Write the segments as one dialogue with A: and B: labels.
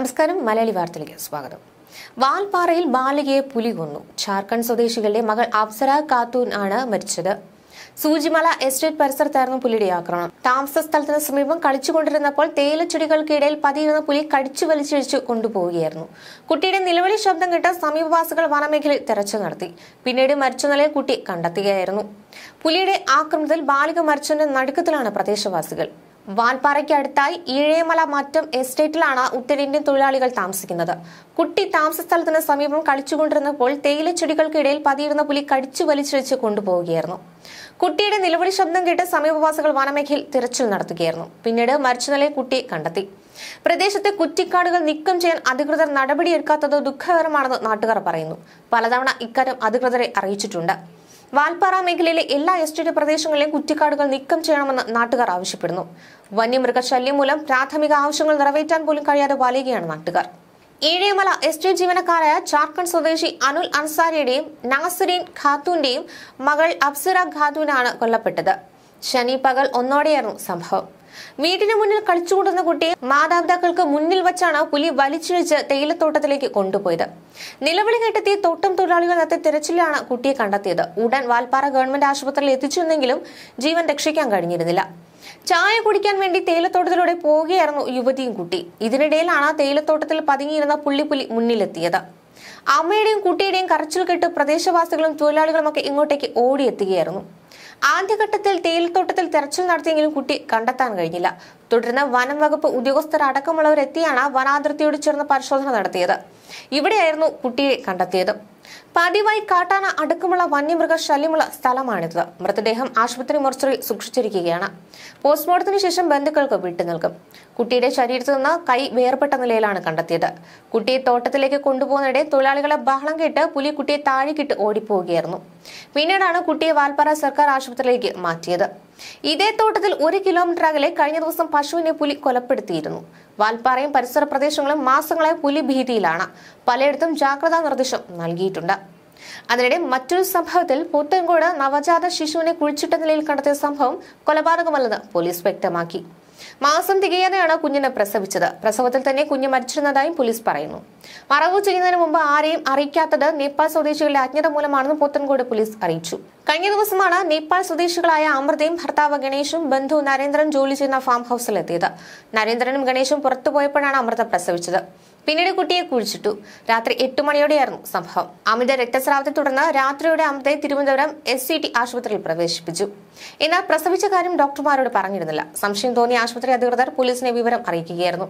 A: നമസ്കാരം മലയാളി വാർത്തയിലേക്ക് സ്വാഗതം വാൽപാറയിൽ ബാലികയെ പുലി കൊന്നു ജാർഖണ്ഡ് സ്വദേശികളുടെ മകൾ അപ്സര കാത്തൂൻ ആണ് മരിച്ചത് സൂചിമല എസ്റ്റേറ്റ് പരിസരത്തായിരുന്നു പുലിയുടെ ആക്രമണം താമസ സ്ഥലത്തിന് സമീപം കളിച്ചുകൊണ്ടിരുന്നപ്പോൾ തേയിലച്ചെടികൾക്കിടയിൽ പതിയിരുന്ന പുലി കടിച്ചു വലിച്ചിഴിച്ചു കൊണ്ടുപോവുകയായിരുന്നു കുട്ടിയുടെ നിലവിളി ശബ്ദം കേട്ട് സമീപവാസികൾ വനമേഖലയിൽ തെരച്ചു നടത്തി പിന്നീട് മരിച്ച നിലയിൽ കുട്ടി കണ്ടെത്തുകയായിരുന്നു പുലിയുടെ ആക്രമണത്തിൽ ബാലിക മരിച്ചതിന്റെ നടുക്കത്തിലാണ് പ്രദേശവാസികൾ വാൻപാറയ്ക്കടുത്തായി ഈഴേമല മാറ്റം എസ്റ്റേറ്റിലാണ് ഉത്തരേന്ത്യൻ തൊഴിലാളികൾ താമസിക്കുന്നത് കുട്ടി താമസ സ്ഥലത്തിന് സമീപം കളിച്ചുകൊണ്ടിരുന്നപ്പോൾ ചെടികൾക്കിടയിൽ പതിയിരുന്ന പുലി കടിച്ചു വലിച്ചിഴച്ച് കൊണ്ടുപോവുകയായിരുന്നു കുട്ടിയുടെ നിലവിളി ശബ്ദം കേട്ട് സമീപവാസികൾ വനമേഖയിൽ തിരച്ചിൽ നടത്തുകയായിരുന്നു പിന്നീട് മരിച്ചു നിലയിൽ കുട്ടിയെ കണ്ടെത്തി പ്രദേശത്തെ കുറ്റിക്കാടുകൾ നീക്കം ചെയ്യാൻ അധികൃതർ നടപടിയെടുക്കാത്തത് ദുഃഖകരമാണെന്ന് നാട്ടുകാർ പറയുന്നു പലതവണ ഇക്കാര്യം അധികൃതരെ അറിയിച്ചിട്ടുണ്ട് വാൽപ്പാറ മേഖലയിലെ എല്ലാ എസ്റ്റേറ്റ് പ്രദേശങ്ങളിലെയും കുറ്റിക്കാടുകൾ നീക്കം ചെയ്യണമെന്ന് നാട്ടുകാർ ആവശ്യപ്പെടുന്നു വന്യമൃഗശല്യം മൂലം പ്രാഥമിക ആവശ്യങ്ങൾ നിറവേറ്റാൻ പോലും കഴിയാതെ വലയുകയാണ് നാട്ടുകാർ ഏഴേമല എസ്റ്റേറ്റ് ജീവനക്കാരായ ജാർഖണ്ഡ് സ്വദേശി അനുൽ അൻസാരിയുടെയും നാസുരീൻ ഖാത്തുവിന്റെയും മകൾ അബ്സിറ ഖാത്തുവിനാണ് കൊല്ലപ്പെട്ടത് ശനി പകൽ ഒന്നോടെയായിരുന്നു സംഭവം വീടിന് മുന്നിൽ കളിച്ചുകൂടുന്ന കുട്ടിയെ മാതാപിതാക്കൾക്ക് മുന്നിൽ വച്ചാണ് പുലി വലിച്ചിഴിച്ച് തേയിലത്തോട്ടത്തിലേക്ക് കൊണ്ടുപോയത് നിലവിളി കേട്ടെത്തിയ തോട്ടം തൊഴിലാളികൾ നടത്തിയ തിരച്ചിലാണ് കുട്ടിയെ കണ്ടെത്തിയത് ഉടൻ വാൽപ്പാറ ഗവൺമെന്റ് ആശുപത്രിയിൽ എത്തിച്ചിരുന്നെങ്കിലും ജീവൻ രക്ഷിക്കാൻ കഴിഞ്ഞിരുന്നില്ല ചായ കുടിക്കാൻ വേണ്ടി തേയിലത്തോട്ടത്തിലൂടെ പോവുകയായിരുന്നു യുവതിയും കുട്ടി ഇതിനിടയിലാണ് തേയിലത്തോട്ടത്തിൽ പതുങ്ങിയിരുന്ന പുള്ളിപ്പുലി മുന്നിലെത്തിയത് അമ്മയുടെയും കുട്ടിയുടെയും കരച്ചിൽ കെട്ട് പ്രദേശവാസികളും തൊഴിലാളികളുമൊക്കെ ഇങ്ങോട്ടേക്ക് ഓടിയെത്തുകയായിരുന്നു ആദ്യഘട്ടത്തിൽ തേയിലത്തോട്ടത്തിൽ തെരച്ചിൽ നടത്തിയെങ്കിലും കുട്ടി കണ്ടെത്താൻ കഴിഞ്ഞില്ല തുടർന്ന് വനം വകുപ്പ് ഉദ്യോഗസ്ഥർ അടക്കമുള്ളവരെത്തിയാണ് വനാതിർത്തിയോട് ചേർന്ന് പരിശോധന നടത്തിയത് ഇവിടെയായിരുന്നു കുട്ടിയെ കണ്ടെത്തിയത് പതിവായി കാട്ടാന അടുക്കുമുള്ള വന്യമൃഗ ശല്യമുള്ള സ്ഥലമാണിത് മൃതദേഹം ആശുപത്രി മോർച്ചറി സൂക്ഷിച്ചിരിക്കുകയാണ് പോസ്റ്റ്മോർട്ടത്തിന് ശേഷം ബന്ധുക്കൾക്ക് വിട്ടു നൽകും കുട്ടിയുടെ ശരീരത്തു നിന്ന് കൈ വേർപെട്ട നിലയിലാണ് കണ്ടെത്തിയത് കുട്ടിയെ തോട്ടത്തിലേക്ക് കൊണ്ടുപോകുന്നതിടെ തൊഴിലാളികളെ ബഹളം കേട്ട് പുലി കുട്ടിയെ താഴേക്കിട്ട് ഓടിപ്പോവുകയായിരുന്നു പിന്നീടാണ് കുട്ടിയെ വാൽപ്പാറ സർക്കാർ ആശുപത്രിയിലേക്ക് മാറ്റിയത് ഇതേ തോട്ടത്തിൽ ഒരു കിലോമീറ്റർ അകലെ കഴിഞ്ഞ ദിവസം പശുവിനെ പുലി കൊലപ്പെടുത്തിയിരുന്നു വാൽപ്പാറയും പരിസര പ്രദേശങ്ങളും മാസങ്ങളായി പുലി ഭീതിയിലാണ് പലയിടത്തും ജാഗ്രതാ നിർദ്ദേശം നൽകിയിട്ടുണ്ട് അതിനിടെ മറ്റൊരു സംഭവത്തിൽ പുത്തൻകോട് നവജാത ശിശുവിനെ കുഴിച്ചിട്ട നിലയിൽ കണ്ടെത്തിയ സംഭവം കൊലപാതകമല്ലെന്ന് പോലീസ് വ്യക്തമാക്കി മാസം തികയാതെയാണ് കുഞ്ഞിനെ പ്രസവിച്ചത് പ്രസവത്തിൽ തന്നെ കുഞ്ഞ് മരിച്ചിരുന്നതായും പോലീസ് പറയുന്നു മറവ് ചെയ്യുന്നതിന് മുമ്പ് ആരെയും അറിയിക്കാത്തത് നേപ്പാൾ സ്വദേശികളുടെ അജ്ഞത മൂലമാണെന്ന് പോത്തൻകോട് പോലീസ് അറിയിച്ചു കഴിഞ്ഞ ദിവസമാണ് നേപ്പാൾ സ്വദേശികളായ അമൃതയും ഭർത്താവ് ഗണേഷും ബന്ധു നരേന്ദ്രൻ ജോലി ചെയ്യുന്ന ഫാം ഹൌസിലെത്തിയത് നരേന്ദ്രനും ഗണേഷും പുറത്തുപോയപ്പോഴാണ് അമൃത പ്രസവിച്ചത് പിന്നീട് കുട്ടിയെ കുഴിച്ചിട്ടു രാത്രി എട്ടു മണിയോടെയായിരുന്നു സംഭവം അമിത രക്തസ്രാവത്തെ തുടർന്ന് രാത്രിയോടെ അമിതയെ തിരുവനന്തപുരം എസ് സി ടി ആശുപത്രിയിൽ പ്രവേശിപ്പിച്ചു എന്നാൽ പ്രസവിച്ച കാര്യം ഡോക്ടർമാരോട് പറഞ്ഞിരുന്നില്ല സംശയം തോന്നിയ ആശുപത്രി അധികൃതർ പോലീസിനെ വിവരം അറിയിക്കുകയായിരുന്നു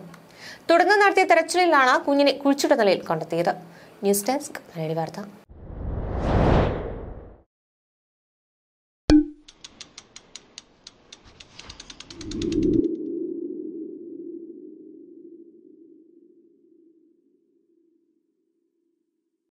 A: തുടർന്ന് നടത്തിയ തെരച്ചിലിലാണ് കുഞ്ഞിനെ കുഴിച്ചിട്ട നിലയിൽ കണ്ടെത്തിയത് ന്യൂസ് ഡെസ്ക് മലയാളി വാർത്ത